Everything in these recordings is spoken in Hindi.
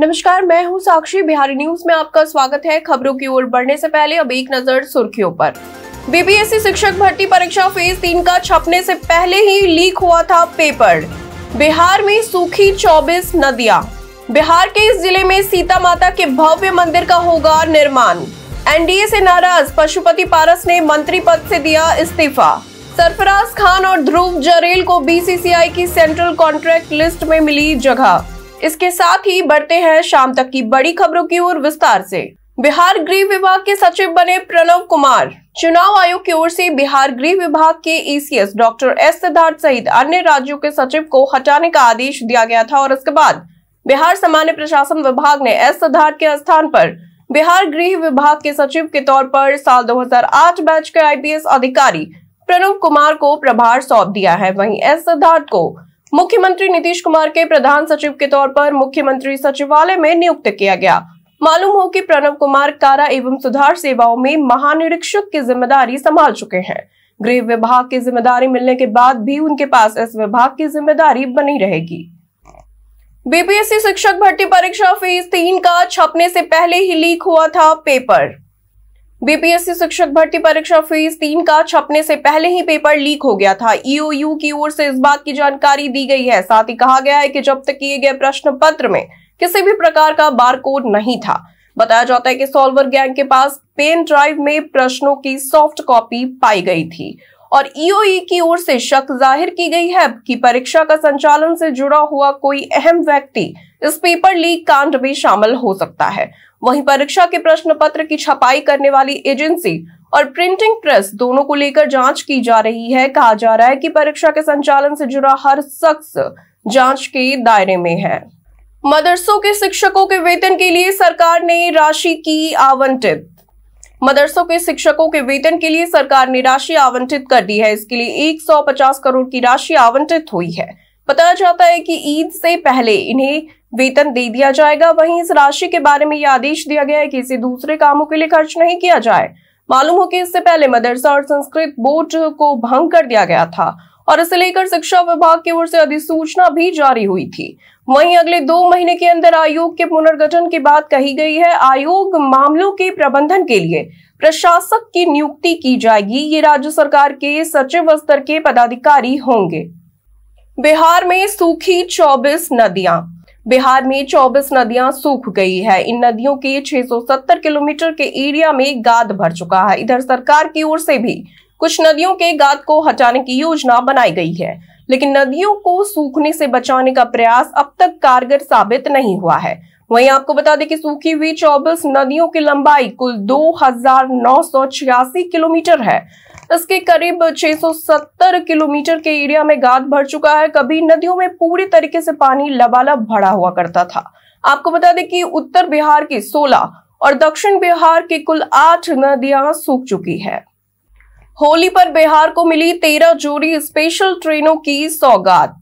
नमस्कार मैं हूं साक्षी बिहारी न्यूज में आपका स्वागत है खबरों की ओर बढ़ने से पहले अब एक नजर सुर्खियों पर बीबीएसई e शिक्षक भर्ती परीक्षा फेज तीन का छपने से पहले ही लीक हुआ था पेपर बिहार में सूखी चौबीस नदियां बिहार के इस जिले में सीता माता के भव्य मंदिर का होगा निर्माण एनडीए से नाराज पशुपति पारस ने मंत्री पद से दिया इस्तीफा सरफराज खान और ध्रुव जरेल को बीसीसीआई की सेंट्रल कॉन्ट्रैक्ट लिस्ट में मिली जगह इसके साथ ही बढ़ते हैं शाम तक की बड़ी खबरों की ओर विस्तार से बिहार गृह विभाग के सचिव बने प्रणव कुमार चुनाव आयोग की ओर से बिहार गृह विभाग के ECS e doctor S Siddharth सहित अन्य राज्यों के सचिव को हटाने का आदेश दिया गया था और इसके बाद बिहार सामान्य प्रशासन विभाग ने एस सिद्धार्थ के स्थान पर बिहार गृह विभाग के सचिव के तौर पर साल 2008 बैच के आईपीएस अधिकारी प्रणव कुमार को प्रभार सौंप दिया है वहीं एस सिद्धार्थ को मुख्यमंत्री नीतीश कुमार के प्रधान सचिव के तौर पर मुख्यमंत्री सचिवालय में नियुक्त किया गया मालूम हो कि प्रणव कुमार कारा एवं सुधार सेवाओं में महानिरीक्षक की जिम्मेदारी संभाल चुके हैं गृह विभाग की जिम्मेदारी मिलने के बाद भी उनके पास इस विभाग की जिम्मेदारी बनी रहेगी बीपीएससी शिक्षक भर्ती परीक्षा फेज तीन का छपने से पहले ही लीक हुआ था पेपर बीपीएससी शिक्षक भर्ती परीक्षा फेज तीन का छपने से पहले ही पेपर लीक हो गया था ईओयू की ओर से इस बात की जानकारी दी गई है साथ ही कहा गया है कि जब्त किए गए प्रश्न पत्र में किसी भी प्रकार का बारकोड नहीं था बताया जाता है कि सॉल्वर गैंग के पास पेन ड्राइव में प्रश्नों की सॉफ्ट कॉपी पाई गई थी और ईओई की ओर से शक जाहिर की गई है कि परीक्षा का संचालन से जुड़ा हुआ कोई अहम व्यक्ति इस पेपर लीक कांड में शामिल हो सकता है वहीं परीक्षा के प्रश्न पत्र की छपाई करने वाली एजेंसी और प्रिंटिंग प्रेस दोनों को लेकर जांच की जा रही है कहा जा रहा है कि परीक्षा के संचालन से जुड़ा हर शख्स जांच के दायरे में है मदरसों के शिक्षकों के वेतन के लिए सरकार ने राशि की आवंटित मदरसों के शिक्षकों के वेतन के लिए सरकार ने राशि आवंटित कर दी है इसके लिए 150 करोड़ की राशि आवंटित हुई है बताया जाता है कि ईद से पहले इन्हें वेतन दे दिया जाएगा वहीं इस राशि के बारे में यह आदेश दिया गया है कि इसे दूसरे कामों के लिए खर्च नहीं किया जाए मालूम हो कि इससे पहले मदरसा और संस्कृत बोर्ड को भंग कर दिया गया था और इसे लेकर शिक्षा विभाग की ओर से अधिसूचना भी जारी हुई थी वहीं अगले दो महीने के अंदर आयोग के पुनर्गठन की बात कही गई है आयोग मामलों के प्रबंधन के लिए प्रशासक की नियुक्ति की जाएगी ये राज्य सरकार के सचिव स्तर के पदाधिकारी होंगे बिहार में सूखी 24 नदियां बिहार में 24 नदियां सूख गई है इन नदियों के 670 किलोमीटर के एरिया में गाद भर चुका है इधर सरकार की ओर से भी कुछ नदियों के गाद को हटाने की योजना बनाई गई है लेकिन नदियों को सूखने से बचाने का प्रयास अब तक कारगर साबित नहीं हुआ है वहीं आपको बता दें कि सूखी हुई चौबीस नदियों की लंबाई कुल दो किलोमीटर है इसके करीब 670 किलोमीटर के एरिया में गाद भर चुका है कभी नदियों में पूरी तरीके से पानी लबालब भरा हुआ करता था आपको बता दें कि उत्तर बिहार की 16 और दक्षिण बिहार की कुल आठ नदियां सूख चुकी है होली पर बिहार को मिली तेरह जोड़ी स्पेशल ट्रेनों की सौगात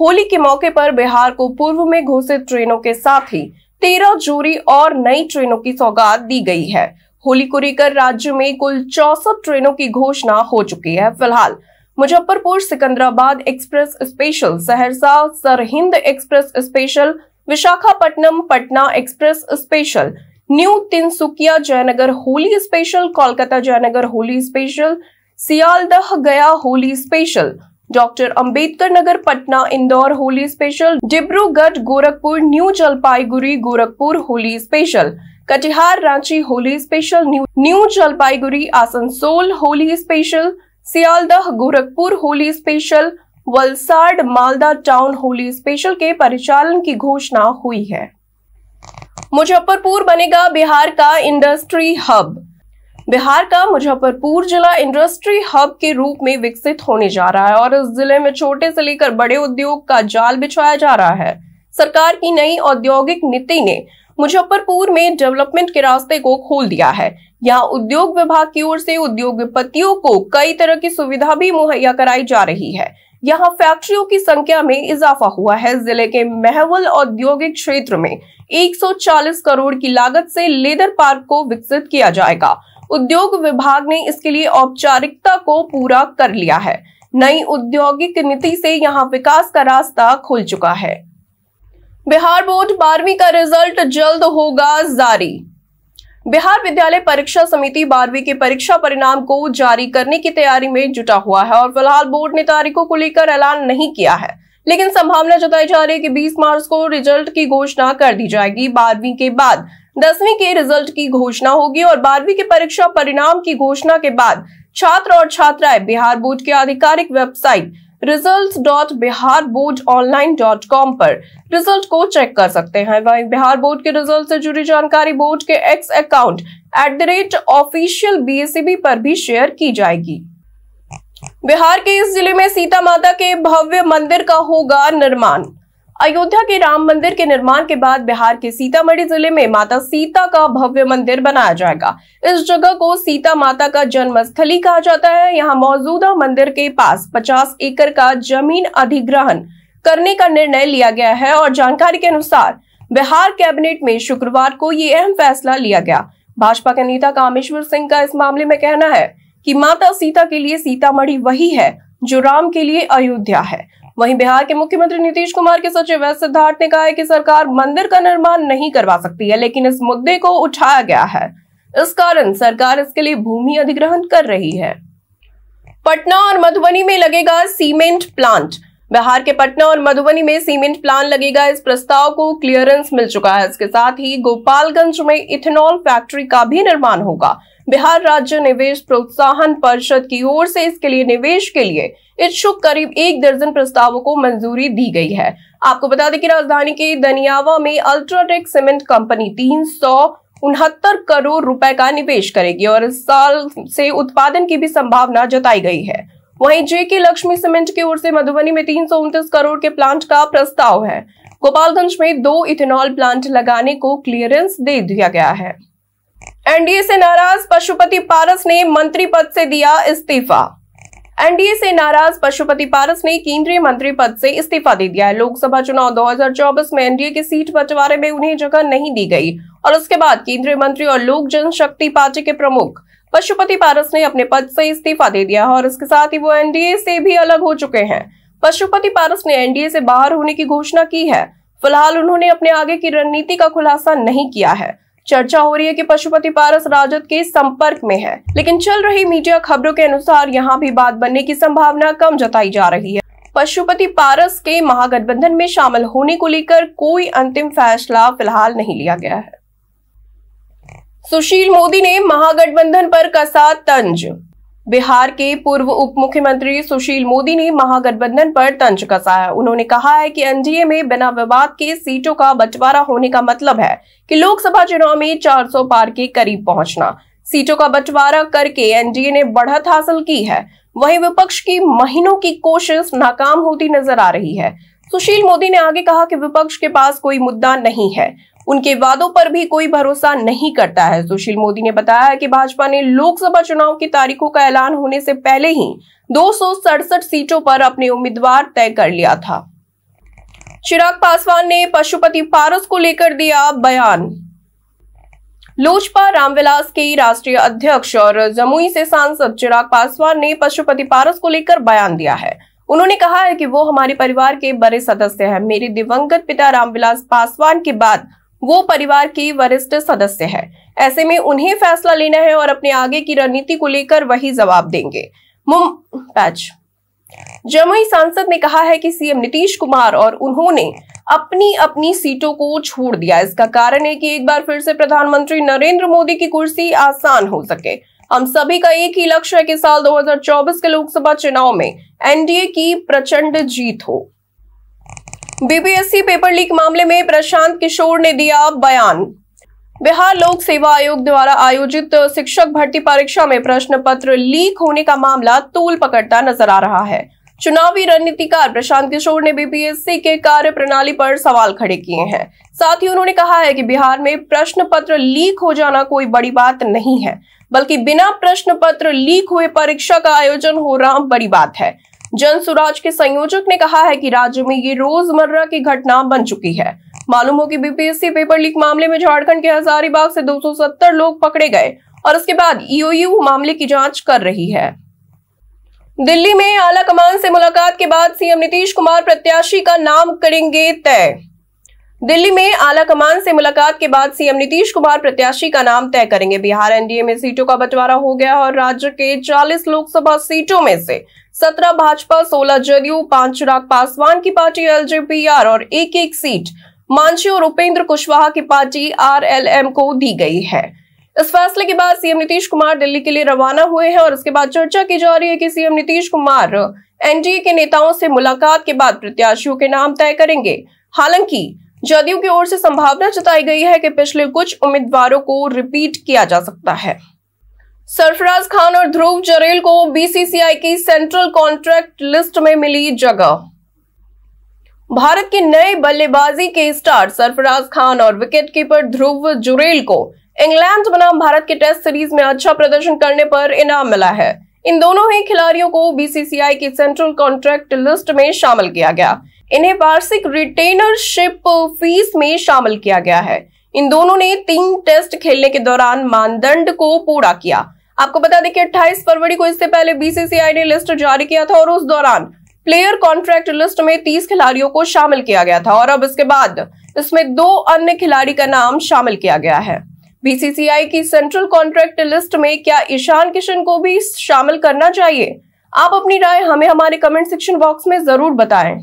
होली के मौके पर बिहार को पूर्व में घोषित ट्रेनों के साथ ही तेरह जोड़ी और नई ट्रेनों की सौगात दी गई है होली को लेकर राज्य में कुल चौसठ ट्रेनों की घोषणा हो चुकी है फिलहाल Muzaffarpur Secunderabad express special Saharsa Sirhind express special Visakhapatnam Patna express special new Tinsukia Jaynagar Holi special Kolkata Jaynagar Holi special Sealdah Gaya Holi special doctor Ambedkar Nagar Patna Indore Holi special Dibrugarh Gorakhpur new Jalpaiguri Gorakhpur Holi special Katihar Ranchi Holi special new new Jalpaiguri Asansol Holi special Sealdah Gorakhpur Holi special Valsad Malda town Holi special के परिचालन की घोषणा हुई है मुजफ्फरपुर बनेगा बिहार का इंडस्ट्री हब बिहार का मुजफ्फरपुर जिला इंडस्ट्री हब के रूप में विकसित होने जा रहा है और इस जिले में छोटे से लेकर बड़े उद्योग का जाल बिछाया जा रहा है सरकार की नई औद्योगिक नीति ने मुजफ्फरपुर में डेवलपमेंट के रास्ते को खोल दिया है यहाँ उद्योग विभाग की ओर से उद्योगपतियों को कई तरह की सुविधा भी मुहैया कराई जा रही है यहाँ फैक्ट्रियों की संख्या में इजाफा हुआ है जिले के महवल औद्योगिक क्षेत्र में 140 करोड़ की लागत से लेदर पार्क को विकसित किया जाएगा उद्योग विभाग ने इसके लिए औपचारिकता को पूरा कर लिया है नई औद्योगिक नीति से यहाँ विकास का रास्ता खुल चुका है बिहार बोर्ड बारहवीं का रिजल्ट जल्द होगा जारी बिहार विद्यालय परीक्षा समिति बारहवीं के परीक्षा परिणाम को जारी करने की तैयारी में जुटा हुआ है और फिलहाल बोर्ड ने तारीखों को लेकर ऐलान नहीं किया है लेकिन संभावना जताई जा रही है कि 20 मार्च को रिजल्ट की घोषणा कर दी जाएगी बारहवीं के बाद दसवीं के रिजल्ट की घोषणा होगी और बारहवीं के परीक्षा परिणाम की घोषणा के बाद छात्र और छात्राएं बिहार बोर्ड की आधिकारिक वेबसाइट results.biharboardonline.com पर रिजल्ट को चेक कर सकते हैं वहीं बिहार बोर्ड के रिजल्ट से जुड़ी जानकारी बोर्ड के X account at the rate official B पर भी शेयर की जाएगी बिहार के इस जिले में सीता माता के भव्य मंदिर का होगा निर्माण अयोध्या के राम मंदिर के निर्माण के बाद बिहार के सीतामढ़ी जिले में माता सीता का भव्य मंदिर बनाया जाएगा इस जगह को सीता माता का जन्मस्थली कहा जाता है यहाँ मौजूदा मंदिर के पास 50 एकड़ का जमीन अधिग्रहण करने का निर्णय लिया गया है और जानकारी के अनुसार बिहार कैबिनेट में शुक्रवार को ये अहम फैसला लिया गया भाजपा के नेता कामेश्वर सिंह का इस मामले में कहना है कि माता सीता के लिए सीतामढ़ी वही है जो राम के लिए अयोध्या है वहीं बिहार के मुख्यमंत्री नीतीश कुमार के सचिव एस सिद्धार्थ ने कहा है कि सरकार मंदिर का निर्माण नहीं करवा सकती है लेकिन इस मुद्दे को उठाया गया है इस कारण सरकार इसके लिए भूमि अधिग्रहण कर रही है पटना और मधुबनी में लगेगा सीमेंट प्लांट बिहार के पटना और मधुबनी में सीमेंट प्लांट लगेगा इस प्रस्ताव को क्लियरेंस मिल चुका है इसके साथ ही गोपालगंज में इथेनॉल फैक्ट्री का भी निर्माण होगा बिहार राज्य निवेश प्रोत्साहन परिषद की ओर से इसके लिए निवेश के लिए इच्छुक करीब एक दर्जन प्रस्तावों को मंजूरी दी गई है आपको बता दें कि राजधानी के दनियावा में अल्ट्राटेक सीमेंट कंपनी तीन सौ उनहत्तर करोड़ रुपए का निवेश करेगी और इस साल से उत्पादन की भी संभावना जताई गई है वहीं जेके लक्ष्मी सीमेंट की ओर से मधुबनी में तीन करोड़ के प्लांट का प्रस्ताव है गोपालगंज में दो इथेनॉल प्लांट लगाने को क्लियरेंस दे दिया गया है एनडीए से नाराज पशुपति पारस ने मंत्री पद से दिया इस्तीफा एनडीए से नाराज पशुपति पारस ने केंद्रीय मंत्री पद से इस्तीफा दे दिया है लोकसभा चुनाव 2024 में एनडीए की सीट बंटवारे में उन्हें जगह नहीं दी गई और उसके बाद केंद्रीय मंत्री और लोक जनशक्ति पार्टी के प्रमुख पशुपति पारस ने अपने पद से इस्तीफा दे दिया और इसके साथ ही वो एनडीए से भी अलग हो चुके हैं पशुपति पारस ने एनडीए से बाहर होने की घोषणा की है फिलहाल उन्होंने अपने आगे की रणनीति का खुलासा नहीं किया है चर्चा हो रही है कि पशुपति पारस राजद के संपर्क में है लेकिन चल रही मीडिया खबरों के अनुसार यहाँ भी बात बनने की संभावना कम जताई जा रही है पशुपति पारस के महागठबंधन में शामिल होने को लेकर कोई अंतिम फैसला फिलहाल नहीं लिया गया है सुशील मोदी ने महागठबंधन पर कसा तंज बिहार के पूर्व उप मुख्यमंत्री सुशील मोदी ने महागठबंधन पर तंज कसा है उन्होंने कहा है कि एनडीए में बिना विवाद के सीटों का बंटवारा होने का मतलब है कि लोकसभा चुनाव में 400 पार के करीब पहुंचना सीटों का बंटवारा करके एनडीए ने बढ़त हासिल की है वहीं विपक्ष की महीनों की कोशिश नाकाम होती नजर आ रही है सुशील मोदी ने आगे कहा कि विपक्ष के पास कोई मुद्दा नहीं है उनके वादों पर भी कोई भरोसा नहीं करता है सुशील मोदी ने बताया कि भाजपा ने लोकसभा चुनाव की तारीखों का ऐलान होने से पहले ही दो सीटों पर अपने उम्मीदवार तय कर लिया था चिराग पासवान ने पशुपति पारस को लेकर दिया बयान लोजपा रामविलास के राष्ट्रीय अध्यक्ष और जमुई से सांसद चिराग पासवान ने पशुपति पारस को लेकर बयान दिया है उन्होंने कहा है कि वो हमारे परिवार के बड़े सदस्य हैं मेरे दिवंगत पिता रामविलास पासवान के बाद वो परिवार की वरिष्ठ सदस्य है ऐसे में उन्हें फैसला लेना है और अपने आगे की रणनीति को लेकर वही जवाब देंगे जमुई सांसद ने कहा है कि सीएम नीतीश कुमार और उन्होंने अपनी अपनी सीटों को छोड़ दिया इसका कारण है कि एक बार फिर से प्रधानमंत्री नरेंद्र मोदी की कुर्सी आसान हो सके हम सभी का एक ही लक्ष्य है कि साल 2024 के लोकसभा चुनाव में एनडीए की प्रचंड जीत हो बीबीएससी पेपर लीक मामले में प्रशांत किशोर ने दिया बयान बिहार लोक सेवा आयोग द्वारा आयोजित शिक्षक भर्ती परीक्षा में प्रश्न पत्र लीक होने का मामला तूल पकड़ता नजर आ रहा है चुनावी रणनीतिकार प्रशांत किशोर ने बीपीएससी के कार्य प्रणाली पर सवाल खड़े किए हैं साथ ही उन्होंने कहा है कि बिहार में प्रश्न पत्र लीक हो जाना कोई बड़ी बात नहीं है बल्कि बिना प्रश्न पत्र लीक हुए परीक्षा का आयोजन हो रहा बड़ी बात है जन सुराज के संयोजक ने कहा है कि राज्य में ये रोजमर्रा की घटना बन चुकी है मालूम हो कि बीपीएससी पेपर लीक मामले में झारखंड के हजारीबाग से 270 लोग पकड़े गए और इसके बाद ईओयू मामले की जांच कर रही है दिल्ली में आला कमान से मुलाकात के बाद सीएम नीतीश कुमार प्रत्याशी का नाम करेंगे तय दिल्ली में आला कमान से मुलाकात के बाद सीएम नीतीश कुमार प्रत्याशी का नाम तय करेंगे बिहार एनडीए में सीटों का बंटवारा हो गया और राज्य के 40 लोकसभा सीटों में से सत्रह भाजपा सोलह जदयू पांच चिराग पासवान की पार्टी एलजेपीआर और एक एक सीट मांझी और उपेंद्र कुशवाहा की पार्टी आरएलएम को दी गई है इस फैसले के बाद सीएम नीतीश कुमार दिल्ली के लिए रवाना हुए हैं और इसके बाद चर्चा की जा रही है कि सीएम नीतीश कुमार एनडीए के नेताओं से मुलाकात के बाद प्रत्याशियों के नाम तय करेंगे हालांकि जदयू की ओर से संभावना जताई गई है कि पिछले कुछ उम्मीदवारों को रिपीट किया जा सकता है सरफराज खान और ध्रुव जरेल को बीसीसीआई की सेंट्रल कॉन्ट्रैक्ट लिस्ट में मिली जगह भारत के नए बल्लेबाजी के स्टार सरफराज खान और विकेटकीपर ध्रुव जुरेल को इंग्लैंड बनाम भारत के टेस्ट सीरीज में अच्छा प्रदर्शन करने पर इनाम मिला है इन दोनों ही खिलाड़ियों को बीसीसीआई की सेंट्रल कॉन्ट्रैक्ट लिस्ट में शामिल किया गया इन्हें वार्षिक रिटेनरशिप फीस में शामिल किया गया है इन दोनों ने तीन टेस्ट खेलने के दौरान मानदंड को पूरा किया आपको बता दें कि 28 फरवरी को इससे पहले बीसीसीआई ने लिस्ट जारी किया था और उस दौरान प्लेयर कॉन्ट्रैक्ट लिस्ट में 30 खिलाड़ियों को शामिल किया गया था और अब इसके बाद इसमें दो अन्य खिलाड़ी का नाम शामिल किया गया है बीसीसीआई की सेंट्रल कॉन्ट्रैक्ट लिस्ट में क्या ईशान किशन को भी शामिल करना चाहिए आप अपनी राय हमें हमारे कमेंट सेक्शन बॉक्स में जरूर बताएं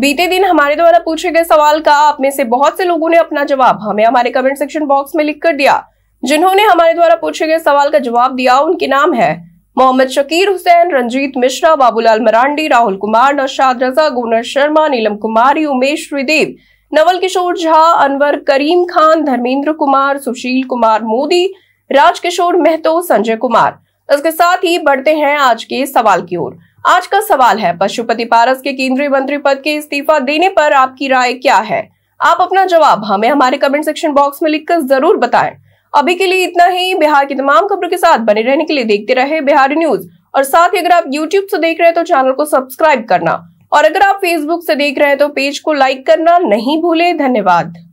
बीते दिन हमारे द्वारा पूछे गए सवाल का आप में से बहुत से लोगों ने अपना जवाब हमें हमारे कमेंट सेक्शन बॉक्स में लिख कर दिया जिन्होंने हमारे द्वारा पूछे गए सवाल का जवाब दिया उनके नाम है मोहम्मद शकीर हुसैन रंजीत मिश्रा बाबूलाल मरांडी राहुल कुमार नौशाद रजा गुनर शर्मा नीलम कुमारी उमेश श्रीदेव नवल किशोर झा अनवर करीम खान धर्मेंद्र कुमार सुशील कुमार मोदी राजकिशोर महतो संजय कुमार इसके साथ ही बढ़ते हैं आज के सवाल की ओर आज का सवाल है पशुपति पारस के केंद्रीय मंत्री पद के इस्तीफा देने पर आपकी राय क्या है आप अपना जवाब हमें हमारे कमेंट सेक्शन बॉक्स में लिखकर जरूर बताएं अभी के लिए इतना ही बिहार की तमाम खबरों के साथ बने रहने के लिए देखते रहे बिहार न्यूज और साथ ही अगर आप यूट्यूब से देख रहे हैं तो चैनल को सब्सक्राइब करना और अगर आप फेसबुक से देख रहे हैं तो पेज को लाइक करना नहीं भूले धन्यवाद